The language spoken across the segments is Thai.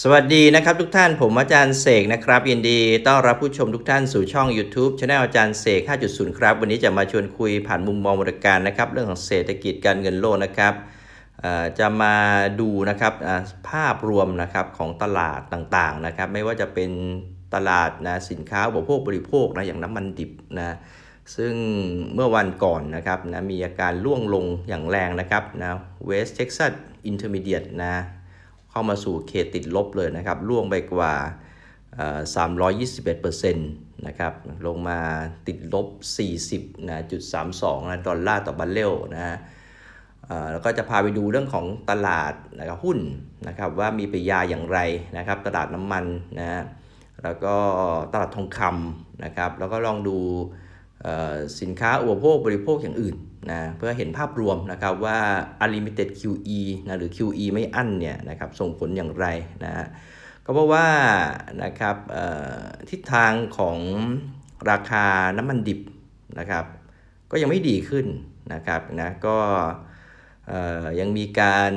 สวัสดีนะครับทุกท่านผมอาจารย์เสกนะครับยินดีต้อนรับผู้ชมทุกท่านสู่ช่อง YouTube ช anel อาจารย์เสก 5.0 ครับ วันนี้จะมาชวนคุยผ่านมุมมองบริการนะครับ เรื่องของเศรษฐกิจการเงินโลกนะครับ จะมาดูนะครับภาพรวมนะครับของตลาดต่างๆนะครับ ไม่ว่าจะเป็นตลาดนะสินค้าอุปโภคบริโภคนะ อย่างน้ำมันดิบนะ ซึ่งเมื่อวันก่อนนะครับนะมีอาการล่วงลงอย่างแรงนะครับนะเวสเท็กซัสอินเทอร์มีเดียตนะเข้ามาสู่เขตติดลบเลยนะครับล่วงไปกว่า 321%นะครับลงมาติดลบ 40นะจุด32นะดอลลาร์ต่อบาร์เรลนะฮะแล้วก็จะพาไปดูเรื่องของตลาดนะครับหุ้นนะครับว่ามีปัิยาอย่างไรนะครับตลาดน้ำมันนะฮะแล้วก็ตลาดทองคำนะครับแล้วก็ลองดูสินค้าอุปโภคบริโภคอย่างอื่นนะเพื่อเห็นภาพรวมนะครับว่า unlimited QE นะหรือ QE ไม่อั้นเนี่ยนะครับส่งผลอย่างไรนะก็เพราะว่านะครับทิศทางของราคาน้ำมันดิบนะครับก็ยังไม่ดีขึ้นนะครับนะก็ยังมีการ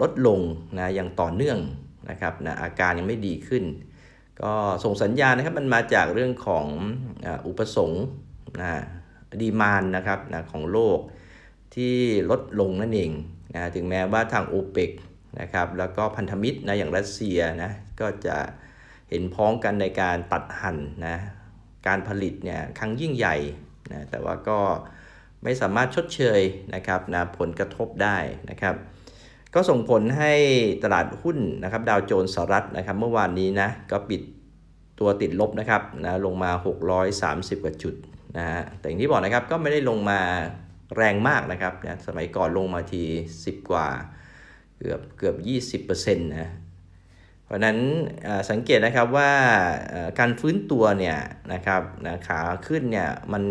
ลดลงนะอย่างต่อเนื่องนะครับนะอาการยังไม่ดีขึ้น ก็ส่งสัญญาณนะครับมันมาจากเรื่องของอุปสงค์นะดีมานนะครับนะของโลกที่ลดลงนั่นเองนะถึงแม้ว่าทางโอเปกนะครับแล้วก็พันธมิตรนะอย่างรัสเซียนะก็จะเห็นพ้องกันในการตัดหั่นนะการผลิตเนี่ยครั้งยิ่งใหญ่นะแต่ว่าก็ไม่สามารถชดเชยนะครับนะผลกระทบได้นะครับก็ส่งผลให้ตลาดหุ้นนะครับดาวโจนส์สหรัฐนะครับเมื่อวานนี้นะก็ปิดตัวติดลบนะครับนะลงมา 630 กว่าจุดนะฮะแต่อย่างที่บอกนะครับก็ไม่ได้ลงมาแรงมากนะครับนะสมัยก่อนลงมาที 10 กว่าเกือบเกือบ20%นต์นะเพราะนั้นสังเกตนะครับว่าการฟื้นตัวเนี่ยนะครับนะขาขึ้นเนี่ยมัน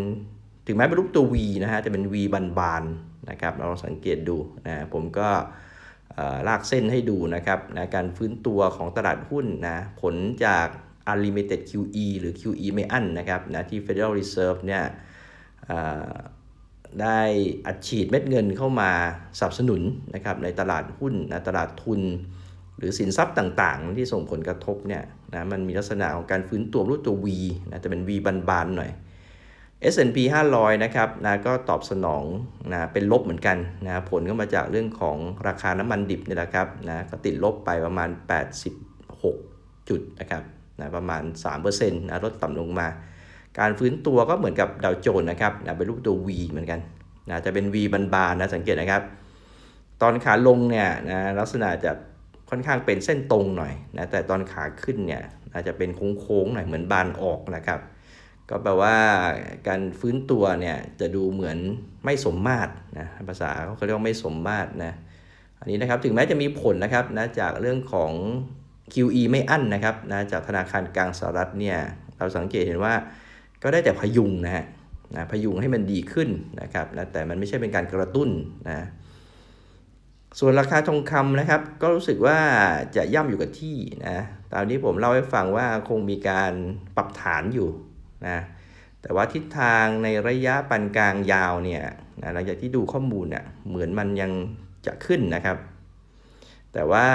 ถึงแม้เป็นรูปตัว V นะฮะจะเป็น V บานๆนะครับเราสังเกตดูนะผมก็ลากเส้นให้ดูนะครับนะการฟื้นตัวของตลาดหุ้นนะผลจาก unlimited QE หรือ QE ไม่อั้นนะครับนะที่ Federal Reserve เนี่ยได้อัดฉีดเม็ดเงินเข้ามาสนับสนุนนะครับในตลาดหุ้นนะตลาดทุนหรือสินทรัพย์ต่างๆที่ส่งผลกระทบเนี่ยนะมันมีลักษณะของการฟื้นตัวรูปตัว V นะแต่เป็น V บานๆหน่อย S&P 500นะครับนะก็ตอบสนองนะเป็นลบเหมือนกันนะผลก็มาจากเรื่องของราคาน้ำมันดิบนี่แหละครับนะก็ติดลบไปประมาณ 86 จุดนะครับนะประมาณ3%นะลดต่ำลงมา การฟื้นตัวก็เหมือนกับดาวโจนส์นะครับนะเป็นรูปตัว V เหมือนกันนะจะเป็น V บานๆนะสังเกตนะครับ ตอนขาลงเนี่ยนะลักษณะจะค่อนข้างเป็นเส้นตรงหน่อยนะแต่ตอนขาขึ้นเนี่ยอาจจะเป็นโค้งๆหน่อยเหมือนบานออกนะครับ ก็แปลว่า การฟื้นตัวเนี่ยจะดูเหมือนไม่สมมาตรนะภาษาเขาเรียกว่าไม่สมมาตรนะอันนี้นะครับถึงแม้จะมีผลนะครับนะจากเรื่องของ QE ไม่อั้นนะครับนะจากธนาคารกลางสหรัฐเนี่ยเราสังเกตเห็นว่าก็ได้แต่พยุงนะฮะนะพยุงให้มันดีขึ้นนะครับนะแต่มันไม่ใช่เป็นการกระตุ้นนะส่วนราคาทองคำนะครับก็รู้สึกว่าจะย่ำอยู่กับที่นะตามที่ผมเล่าให้ฟังว่าคงมีการปรับฐานอยู่นะแต่ว่าทิศทางในระยะปานกลางยาวเนี่ยนะหลังจากที่ดูข้อมูลเนะ่ยเหมือนมันยังจะขึ้นนะครับแต่ว่า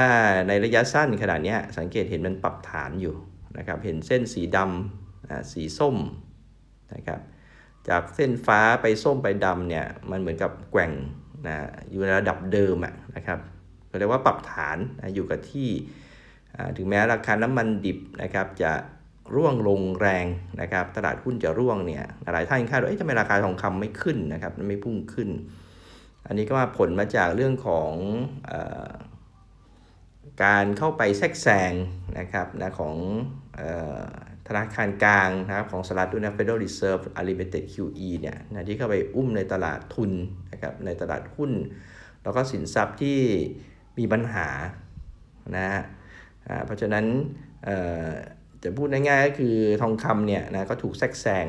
ในระยะสั้นขนาดนี้สังเกตเห็นมันปรับฐานอยู่นะครับ เห็นเส้นสีดำสีส้มนะครับ จากเส้นฟ้าไปส้มไปดำเนี่ย มันเหมือนกับแกว่งนะ อยู่ในระดับเดิมนะครับก็เรียกว่าปรับฐานอยู่กับที่ถึงแม้ราคาน้ำมันดิบนะครับ จะร่วงลงแรงนะครับ ตลาดหุ้นจะร่วงเนี่ย หลายท่านคาดว่าทำไมราคาทองคำไม่ขึ้นนะครับไม่พุ่งขึ้น อันนี้ก็มาผลมาจากเรื่องของการเข้าไปแทรกแซงนะครับนะของธนาคารกลางนะครับของสหรัฐด้วยนะ Federal Reserve Unlimited QE เนี่ยนะที่เข้าไปอุ้มในตลาดทุนนะครับในตลาดหุ้น แล้วก็สินทรัพย์ที่มีปัญหานะฮะเพราะฉะนั้นจะพูดง่ายๆก็คือทองคำเนี่ยนะก็ถูกแทรกแซง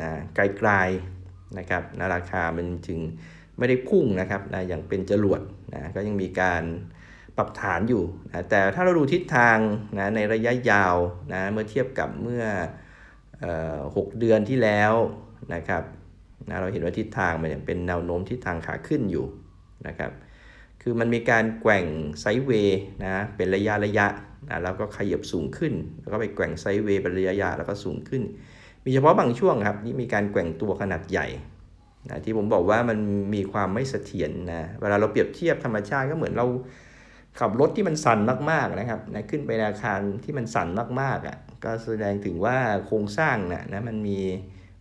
นะไกลๆนะครับนะราคามันจึงไม่ได้พุ่งนะครับนะอย่างเป็นจรวดนะก็ยังมีการปรับฐานอยู่นะแต่ถ้าเราดูทิศทางนะในระยะยาวนะเมื่อเทียบกับเมื่อหกเดือนที่แล้ว นะครับนะเราเห็นว่าทิศทางมันยังเป็นแนวโน้มทิศทางขาขึ้นอยู่นะครับ คือมันมีการแกว่งไซด์เวย์นะเป็นระยะระยะนะแล้วก็ขยับสูงขึ้นแล้วก็ไปแกว่งไซด์เวย์เป็นระยะยะแล้วก็สูงขึ้น มีเฉพาะบางช่วงครับที่มีการแกว่งตัวขนาดใหญ่นะที่ผมบอกว่ามันมีความไม่เสถียรนะเวลาเราเปรียบเทียบธรรมชาติก็เหมือนเราขับรถที่มันสั่นมากๆนะครับนะขึ้นไปอาคารที่มันสั่นมากๆอะ่ะก็แสดงถึงว่าโครงสร้างนะนะมันมี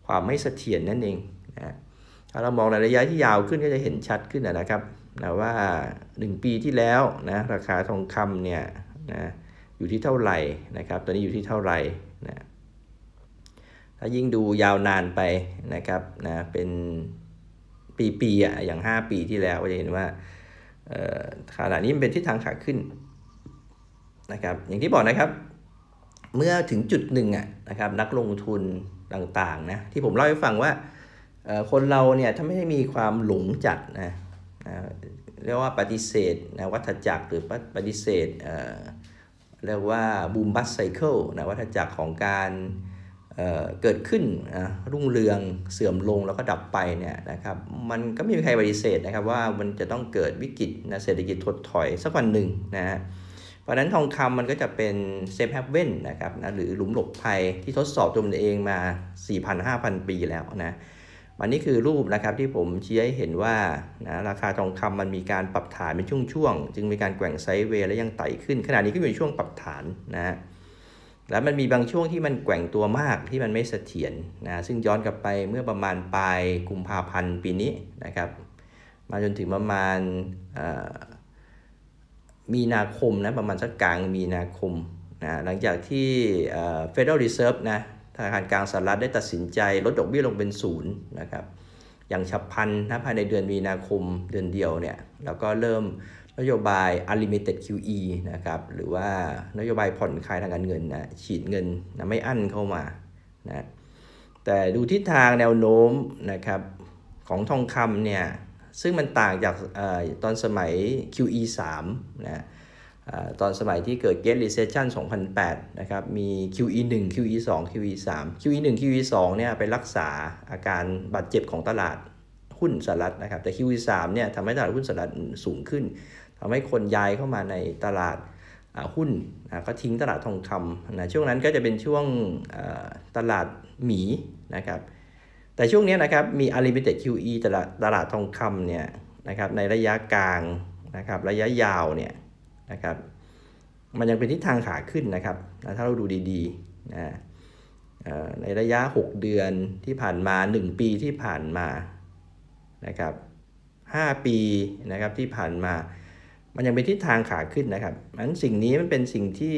ความไม่เสถียรนนั่นเองนะถ้าเรามองในระยะที่ยาวขึ้นก็จะเห็นชัดขึ้นนะครับนะว่า 1 ปีที่แล้วนะราคาทองคำเนี่ยนะอยู่ที่เท่าไหร่นะครับตอนนี้อยู่ที่เท่าไหร่นะถ้ายิ่งดูยาวนานไปนะครับนะเป็นปีๆอ่ะอย่าง 5 ปีที่แล้วก็จะเห็นว่าขณะนี้เป็นทิศทางขาขึ้นนะครับอย่างที่บอกนะครับเมื่อถึงจุดหนึ่งอ่ะนะครับนักลงทุนต่างๆนะที่ผมเล่าให้ฟังว่าคนเราเนี่ยถ้าไม่ได้มีความหลงจัดนะเรียกว่าปฏิเสธนะวัฏจักรหรือปฏิเสธเรียกว่าบูมบัสไซเคิลนะวัฏจักรของการเกิดขึ้นรุ่งเรืองเสื่อมลงแล้วก็ดับไปเนี่ยนะครับ มันก็ไม่มีใครปฏิเสธนะครับว่ามันจะต้องเกิดวิกฤตนะเศรษฐกิจถดถอยสักวันหนึ่งนะฮะเพราะนั้นทองคำมันก็จะเป็นเซฟแฮปเว่นนะครับนะหรือหลุมหลบภัย ที่ทดสอบตัวมันเองมา4,000-5,000 ปีแล้วนะวันนี้คือรูปนะครับที่ผมชี้ให้เห็นว่านะราคาทองคำมันมีการปรับฐานเป็นช่วงๆจึงมีการแกว่งไซด์เวย์และยังไต่ขึ้นขณะนี้ก็อยู่ในช่วงปรับฐานนะฮะแล้วมันมีบางช่วงที่มันแกว่งตัวมากที่มันไม่เสถียรนะซึ่งย้อนกลับไปเมื่อประมาณปลายกุมภาพันธ์ปีนี้นะครับ มาจนถึงประมาณมีนาคมนะประมาณสักกลางมีนาคมนะหลังจากที่ Federal Reserve นะธนาคารกลางสหรัฐได้ตัดสินใจ ลดดอกเบี้ยลงเป็นศูนย์นะครับอย่างฉับพลันนะภายในเดือนมีนาคมเดือนเดียวเนี่ย แล้วก็เริ่มนโยบาย unlimited QE นะครับหรือว่านโยบายผ่อนคลายทางการเงินนะฉีดเงินนะไม่อั้นเข้ามานะแต่ดูทิศทางแนวโน้มนะครับของทองคำเนี่ยซึ่งมันต่างจากอตอนสมัย QE 3นะอตอนสมัยที่เกิด Great Recession 2008นะครับมี QE 1 QE 2 QE 3 QE 1 QE 2เนี่ยไปรักษาอาการบาดเจ็บของตลาดหุ้นสหรัฐนะครับ แต่ QE3 เนี่ยทำให้ตลาดหุ้นสหรัฐสูงขึ้น ทำให้คนย้ายเข้ามาในตลาดหุ้นก็ทิ้งตลาดทองคำนะ ช่วงนั้นก็จะเป็นช่วงตลาดหมีนะครับ แต่ช่วงนี้นะครับ มี unlimited QE ตลาดตลาดทองคำเนี่ยนะครับ ในระยะกลางนะครับ ระยะยาวเนี่ยนะครับ มันยังเป็นทิศทางขาขึ้นนะครับ ถ้าเราดูดีๆนะในระยะ 6 เดือนที่ผ่านมา 1 ปีที่ผ่านมานะครับ5ปีนะครับที่ผ่านมามันยังเป็นทิศทางขาขึ้นนะครับอันสิ่งนี้มันเป็นสิ่งที่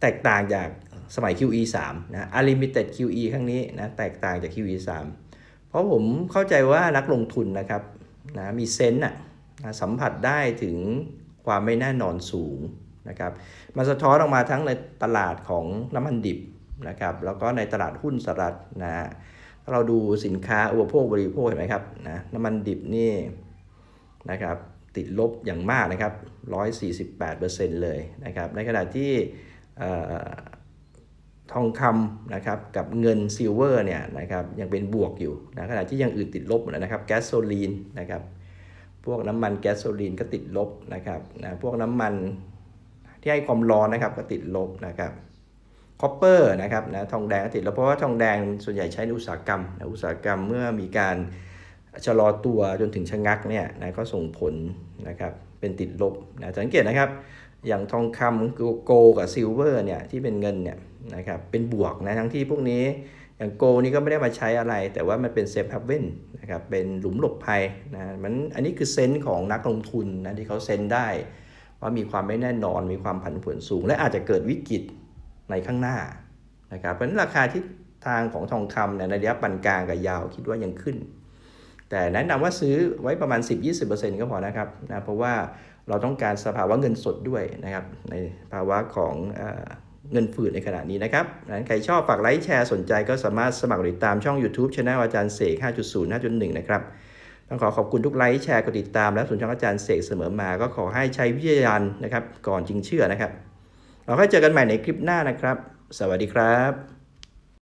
แตกต่างจากสมัย QE 3นะ Unlimited QE ครั้งนี้นะแตกต่างจาก QE 3เพราะผมเข้าใจว่านักลงทุนนะครับนะมีเซนต์อะนะสัมผัสได้ถึงความไม่แน่นอนสูงนะครับมันสะท้อนออกมาทั้งในตลาดของน้ำมันดิบนะครับแล้วก็ในตลาดหุ้นสหรัฐนะเราดูสินค้าอุปโภคบริโภคเห็นไหมครับนะน้ำมันดิบนี่นะครับติดลบอย่างมากนะครับ 148%เลยนะครับ ในขณะที่ทองคำนะครับกับเงินซิลเวอร์เนี่ยนะครับยังเป็นบวกอยู่นะขณะที่ยังอื่นติดลบหมดนะครับแก๊สโซลีนนะครับพวกน้ำมันแก๊สโซลีนก็ติดลบนะครับนะพวกน้ำมันที่ให้ความร้อนนะครับก็ติดลบนะครับคอปเปอร์นะครับนะทองแดงติดแล้วเพราะว่าทองแดงส่วนใหญ่ใช้ในอุตสาหกรรมนะอุตสาหกรรมเมื่อมีการชะลอตัวจนถึงชะงักเนี่ยนะก็ส่งผลนะครับเป็นติดลบนะสังเกตนะครับ อย่างทองคำโกลกับซิลเวอร์เนี่ยที่เป็นเงินเนี่ยนะครับเป็นบวกนะทั้งที่พวกนี้อย่างโกนี่ก็ไม่ได้มาใช้อะไร แต่ว่ามันเป็นเซฟฮับเว่นนะครับเป็นหลุมหลบภัยนะมันอันนี้คือเซนส์ของนักลงทุนนะที่เขาเซนได้ว่ามีความไม่แน่นอนมีความผันผวนสูง และอาจจะเกิดวิกฤตในข้างหน้านะครับ เพราะฉะนั้นราคาที่ทางของทองคำเนี่ยในระยะปานกลางกับยาว คิดว่ายังขึ้น แต่แนะนำว่าซื้อไว้ประมาณ 10-20%ก็พอนะครับนะเพราะว่าเราต้องการสภาวะเงินสดด้วยนะครับ ในภาวะของเงินฝืดในขณะนี้นะครับ นั้นใครชอบฝากไลค์แชร์สนใจก็สามารถสมัครติดตามช่อง YouTube ช anel อาจารย์เสก5.0 5.1นะครับต้องขอขอบคุณทุกไลค์แชร์กดติดตาม และสนช่องอาจารย์เสกเสมอมา ก็ขอให้ใช้วิจารณ์นะครับ ก่อนจริงเชื่อนะครับเราค่อยเจอกันใหม่ในคลิปหน้านะครับ สวัสดีครับ